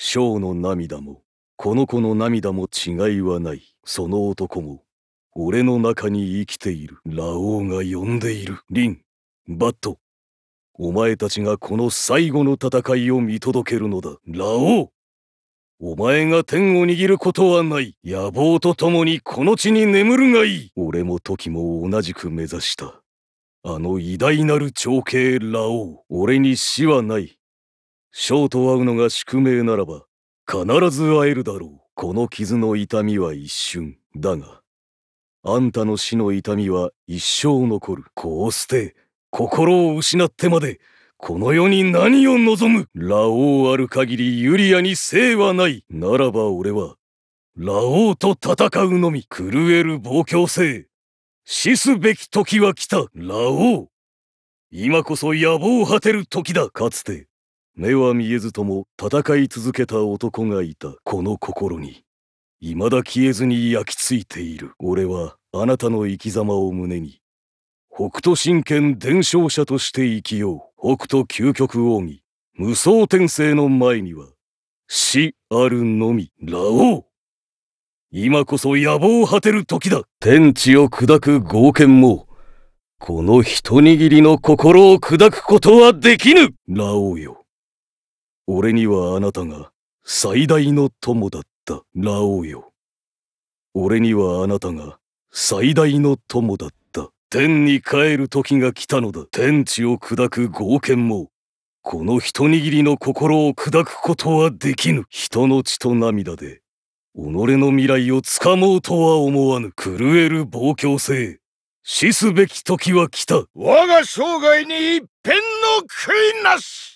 ショーの涙も、この子の涙も違いはない。その男も、俺の中に生きている。ラオウが呼んでいる。リン、バット。お前たちがこの最後の戦いを見届けるのだ。ラオウお前が天を握ることはない。野望と共にこの地に眠るがいい。俺も時も同じく目指した。あの偉大なる長兄ラオウ。俺に死はない。翔と会うのが宿命ならば、必ず会えるだろう。この傷の痛みは一瞬だが、あんたの死の痛みは一生残る。こうして、心を失ってまで、この世に何を望むラオウある限りユリアに生はない。ならば俺は、ラオウと戦うのみ。狂える暴挙性。死すべき時は来た。ラオウ。今こそ野望を果てる時だ。かつて、目は見えずとも戦い続けた男がいたこの心に未だ消えずに焼き付いている俺はあなたの生き様を胸に北斗神拳伝承者として生きよう北斗究極奥義無双転生の前には死あるのみラオウ今こそ野望を果てる時だ天地を砕く豪剣もこの一握りの心を砕くことはできぬラオウよ俺にはあなたが最大の友だったラオウよ。俺にはあなたが最大の友だった。天に帰る時が来たのだ。天地を砕く豪剣も、この一握りの心を砕くことはできぬ。人の血と涙で、己の未来をつかもうとは思わぬ。狂える暴挙性。死すべき時は来た。我が生涯に一片の悔いなし